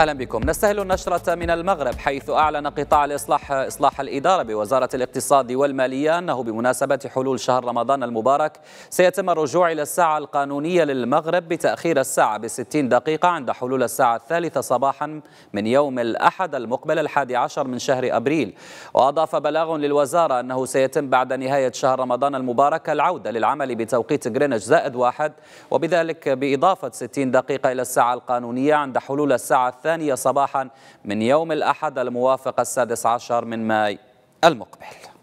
أهلا بكم نستهل النشرة من المغرب حيث أعلن قطاع الإصلاح إصلاح الإدارة بوزارة الاقتصاد والمالية أنه بمناسبة حلول شهر رمضان المبارك سيتم الرجوع إلى الساعة القانونية للمغرب بتأخير الساعة بستين دقيقة عند حلول الساعة الثالثة صباحا من يوم الأحد المقبل الحادي عشر من شهر أبريل وأضاف بلاغ للوزارة أنه سيتم بعد نهاية شهر رمضان المبارك العودة للعمل بتوقيت غرينج زائد واحد وبذلك بإضافة ستين دقيقة إلى الساعة القانونية عند حلول الساعة الثالثة الثانية صباحا من يوم الأحد الموافق السادس عشر من ماي المقبل